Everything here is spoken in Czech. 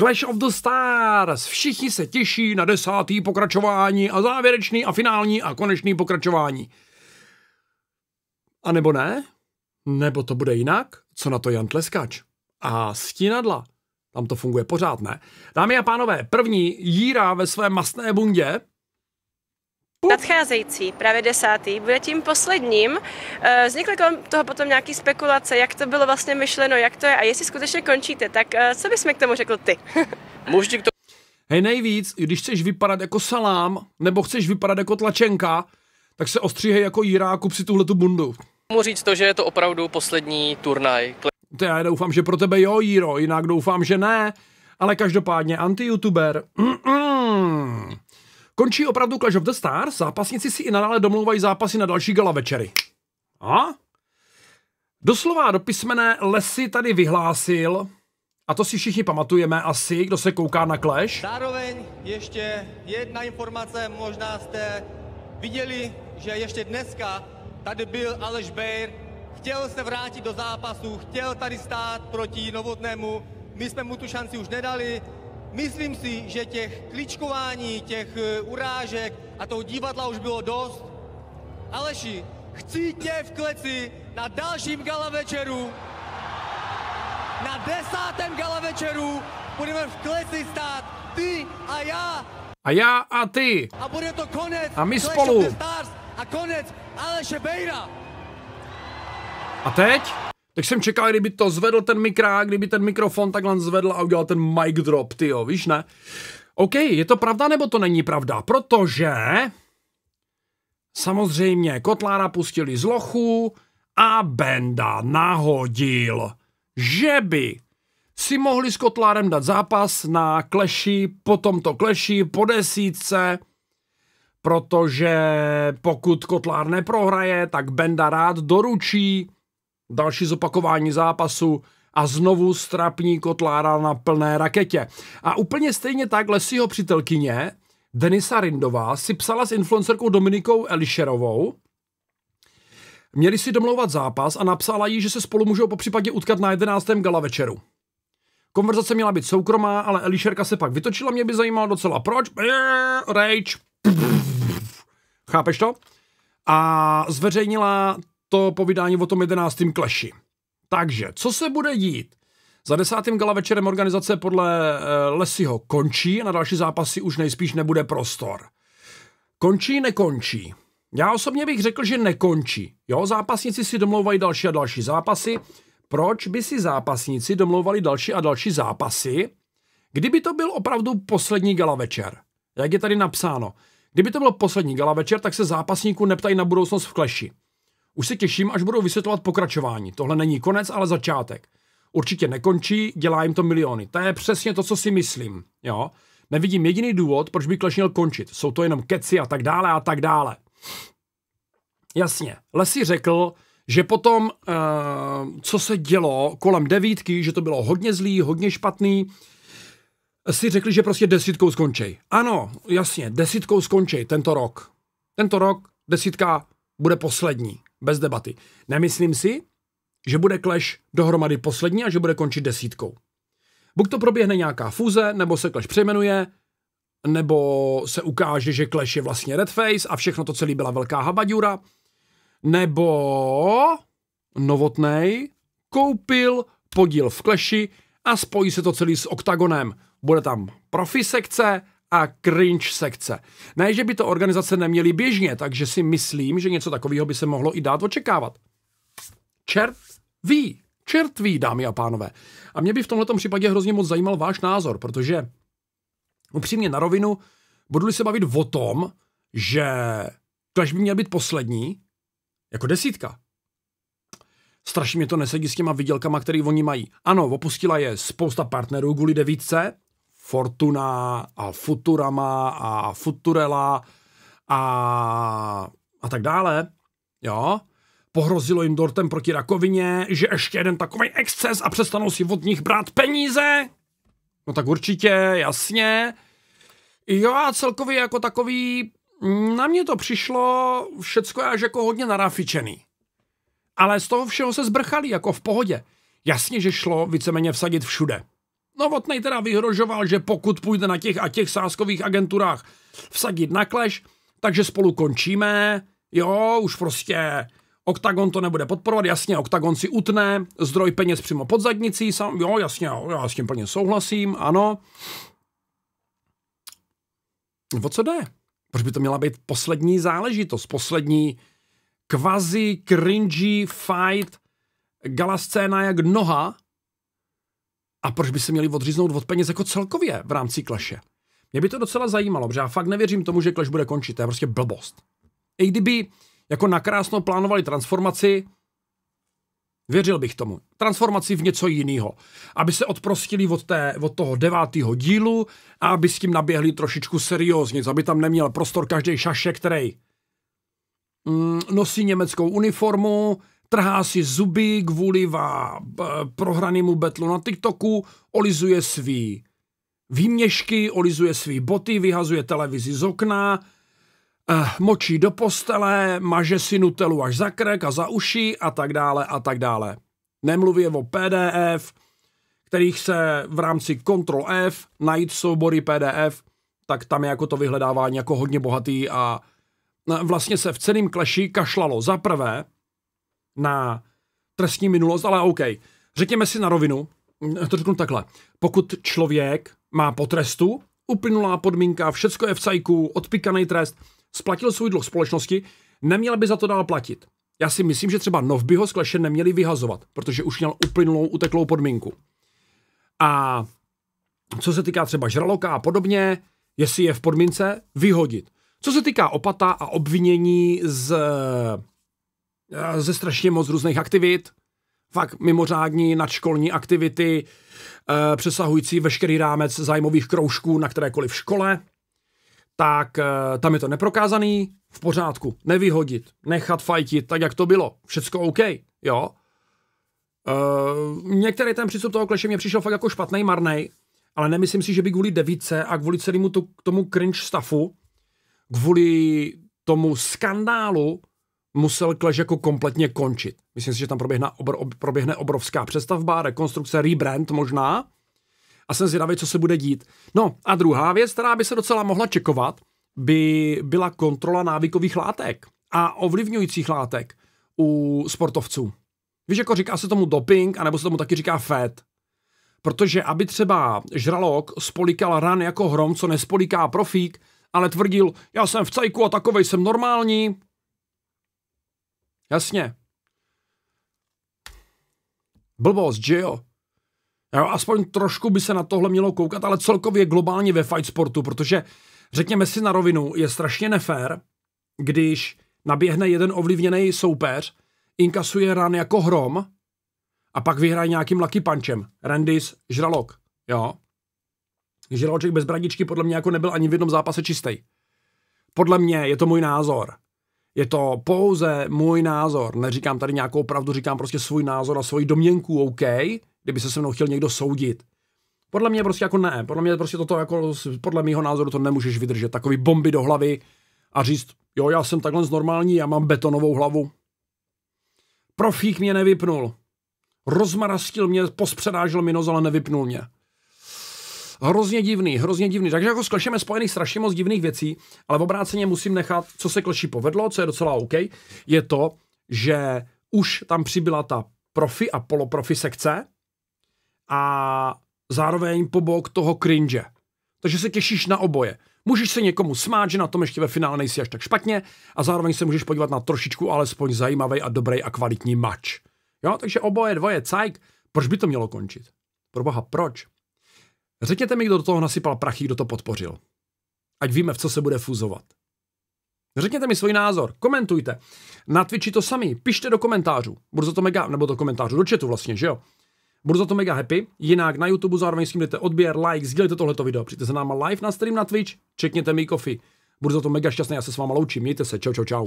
Clash of the Stars. Všichni se těší na desátý pokračování a závěrečný a finální a konečný pokračování. A nebo ne? Nebo to bude jinak? Co na to Jan Tleskač? A stínadla? Tam to funguje pořád, ne? Dámy a pánové, první Jíra ve své masné bundě Nadcházející, právě desátý, bude tím posledním. Eh, vznikly kolem toho potom nějaký spekulace, jak to bylo vlastně myšleno, jak to je a jestli skutečně končíte, tak eh, co bys mi k tomu řekl ty? Můžu k tomu... Hej, nejvíc, když chceš vypadat jako salám, nebo chceš vypadat jako tlačenka, tak se ostříhej jako jiráku při tuhle tu bundu. Můžu říct to, že je to opravdu poslední turnaj. To já doufám, že pro tebe jo, Jiro, jinak doufám, že ne. Ale každopádně anti-youtuber. Mm-mm. Končí opravdu Clash of the Stars, zápasníci si i nadále domlouvají zápasy na další gala večery. A? Doslova písmené Lesy tady vyhlásil, a to si všichni pamatujeme asi, kdo se kouká na Clash. Zároveň ještě jedna informace, možná jste viděli, že ještě dneska tady byl Aleš Bejr, chtěl se vrátit do zápasu, chtěl tady stát proti Novotnému, my jsme mu tu šanci už nedali, Myslím si, že těch kličkování, těch eh, urážek a toho divadla už bylo dost. Aleši, chci tě v kleci na dalším gala večeru. Na desátém gala večeru budeme v kleci stát ty a já. A já a ty. A bude to konec. A my spolu. Stars a konec Aleše Bejra. A teď? tak jsem čekal, kdyby to zvedl ten mikrák, kdyby ten mikrofon takhle zvedl a udělal ten mic drop, ty jo, víš, ne? OK, je to pravda nebo to není pravda? Protože samozřejmě Kotlára pustili z lochu a Benda nahodil, že by si mohli s Kotlárem dát zápas na kleši, po tomto kleši, po desítce, protože pokud Kotlár neprohraje, tak Benda rád doručí další zopakování zápasu a znovu strapní Kotlára na plné raketě. A úplně stejně tak lesího přítelkyně Denisa Rindová si psala s influencerkou Dominikou Elišerovou, Měli si domlouvat zápas a napsala jí, že se spolu můžou po případě utkat na 11. gala večeru. Konverzace měla být soukromá, ale Elišerka se pak vytočila, mě by zajímalo docela proč. Eh, rage. Chápeš to? A zveřejnila to povídání o tom 11. kleši. Takže, co se bude dít? Za desátým gala večerem organizace podle eh, Lesiho končí a na další zápasy už nejspíš nebude prostor. Končí, nekončí. Já osobně bych řekl, že nekončí. Jo, zápasníci si domlouvají další a další zápasy. Proč by si zápasníci domlouvali další a další zápasy, kdyby to byl opravdu poslední gala večer? Jak je tady napsáno? Kdyby to byl poslední gala večer, tak se zápasníků neptají na budoucnost v kleši. Už se těším, až budou vysvětlovat pokračování. Tohle není konec, ale začátek. Určitě nekončí, dělá jim to miliony. To je přesně to, co si myslím. Jo? Nevidím jediný důvod, proč by Clash měl končit. Jsou to jenom keci a tak dále a tak dále. Jasně, Lesy řekl, že potom, eh, co se dělo kolem devítky, že to bylo hodně zlý, hodně špatný, si řekli, že prostě desítkou skončej. Ano, jasně, desítkou skončej tento rok. Tento rok desítka bude poslední. Bez debaty. Nemyslím si, že bude kleš dohromady poslední a že bude končit desítkou. Buď to proběhne nějaká fuze, nebo se kleš přejmenuje, nebo se ukáže, že kleš je vlastně Redface a všechno to celé byla velká habadura, nebo Novotnej koupil podíl v kleši a spojí se to celý s Oktagonem. Bude tam profisekce a cringe sekce. Ne, že by to organizace neměly běžně, takže si myslím, že něco takového by se mohlo i dát očekávat. Čert ví, čert ví, dámy a pánové. A mě by v tomto případě hrozně moc zajímal váš názor, protože upřímně na rovinu, budu se bavit o tom, že Clash by měl být poslední, jako desítka. Strašně mě to nesedí s těma vidělkama, který oni mají. Ano, opustila je spousta partnerů kvůli devítce, Fortuna a Futurama a Futurela a, a tak dále. Jo? Pohrozilo jim dortem proti rakovině, že ještě jeden takový exces a přestanou si od nich brát peníze. No tak určitě, jasně. Jo a celkově jako takový, na mě to přišlo všecko až jako hodně narafičený. Ale z toho všeho se zbrchali, jako v pohodě. Jasně, že šlo víceméně vsadit všude. Novotnej teda vyhrožoval, že pokud půjde na těch a těch sáskových agenturách vsadit na kleš, takže spolu končíme, jo, už prostě oktagon to nebude podporovat, jasně, OKTAGON si utne, zdroj peněz přímo pod zadnicí, Sam, jo, jasně, já s tím plně souhlasím, ano. O co jde? Proč by to měla být poslední záležitost, poslední kvazi cringy fight scéna jak noha a proč by se měli odříznout od peněz jako celkově v rámci kleše? Mě by to docela zajímalo, protože já fakt nevěřím tomu, že kleš bude končit. To je prostě blbost. I kdyby jako nakrásno plánovali transformaci, věřil bych tomu. Transformaci v něco jiného. Aby se odprostili od, té, od toho devátého dílu a aby s tím naběhli trošičku seriózně, aby tam neměl prostor každý šašek, který mm, nosí německou uniformu, trhá si zuby kvůli vá, prohranému betlu na TikToku, olizuje svý výměšky, olizuje svý boty, vyhazuje televizi z okna, eh, močí do postele, maže si nutelu až za krek a za uši a tak dále a tak dále. Nemluví o PDF, kterých se v rámci Ctrl F najít soubory PDF, tak tam je jako to vyhledávání jako hodně bohatý a eh, vlastně se v celém kleši kašlalo. Za prvé, na trestní minulost, ale OK. Řekněme si na rovinu, to řeknu takhle. Pokud člověk má potrestu, uplynulá podmínka, všecko je v cajku, odpikaný trest, splatil svůj dluh společnosti, neměl by za to dál platit. Já si myslím, že třeba Novby ho z kleše neměli vyhazovat, protože už měl uplynulou, uteklou podmínku. A co se týká třeba žraloka a podobně, jestli je v podmínce, vyhodit. Co se týká opata a obvinění z Eh, ze strašně moc různých aktivit, fakt mimořádní nadškolní aktivity, eh, přesahující veškerý rámec zájmových kroužků na kterékoliv škole, tak eh, tam je to neprokázaný, v pořádku, nevyhodit, nechat fajtit, tak jak to bylo, všecko OK, jo. některý ten přístup toho kleše mě přišel fakt jako špatný, marný, ale nemyslím si, že by kvůli device a kvůli celému to, tomu cringe stafu, kvůli tomu skandálu, musel Clash jako kompletně končit. Myslím si, že tam proběhne, obr- proběhne obrovská přestavba, rekonstrukce, rebrand možná. A jsem zvědavý, co se bude dít. No a druhá věc, která by se docela mohla čekovat, by byla kontrola návykových látek a ovlivňujících látek u sportovců. Víš, jako říká se tomu doping, anebo se tomu taky říká fed. Protože aby třeba žralok spolikal ran jako hrom, co nespoliká profík, ale tvrdil, já jsem v cajku a takovej jsem normální, Jasně. Blbost, že jo? jo? Aspoň trošku by se na tohle mělo koukat, ale celkově globálně ve fight sportu, protože řekněme si na rovinu, je strašně nefér, když naběhne jeden ovlivněný soupeř, inkasuje rán jako hrom a pak vyhraje nějakým lucky punchem. Randis, žralok, jo? Žraloček bez bradičky podle mě jako nebyl ani v jednom zápase čistý. Podle mě je to můj názor. Je to pouze můj názor, neříkám tady nějakou pravdu, říkám prostě svůj názor a svoji domněnku, OK, kdyby se se mnou chtěl někdo soudit. Podle mě prostě jako ne, podle mě prostě toto jako, podle mého názoru to nemůžeš vydržet, takový bomby do hlavy a říct, jo, já jsem takhle normální, já mám betonovou hlavu. Profík mě nevypnul. Rozmarastil mě, pospředážil mi noz, ale nevypnul mě. Hrozně divný, hrozně divný. Takže jako s klešem je spojených strašně moc divných věcí, ale v obráceně musím nechat, co se kleši povedlo, co je docela OK, je to, že už tam přibyla ta profi a poloprofi sekce a zároveň po bok toho cringe. Takže se těšíš na oboje. Můžeš se někomu smát, že na tom ještě ve finále nejsi až tak špatně a zároveň se můžeš podívat na trošičku alespoň zajímavý a dobrý a kvalitní mač. Jo, takže oboje dvoje cajk, proč by to mělo končit? Proboha, proč? Řekněte mi, kdo do toho nasypal prachy, kdo to podpořil. Ať víme, v co se bude fuzovat. Řekněte mi svůj názor, komentujte. Na Twitchi to samý, pište do komentářů. Budu za to mega, nebo do komentářů, do chatu vlastně, že jo? Budu za to mega happy. Jinak na YouTube zároveň dejte odběr, like, sdílejte tohleto video. Přijďte se náma live na stream na Twitch, čekněte mi kofi. Budu za to mega šťastný, já se s váma loučím. Mějte se, čau, čau, čau.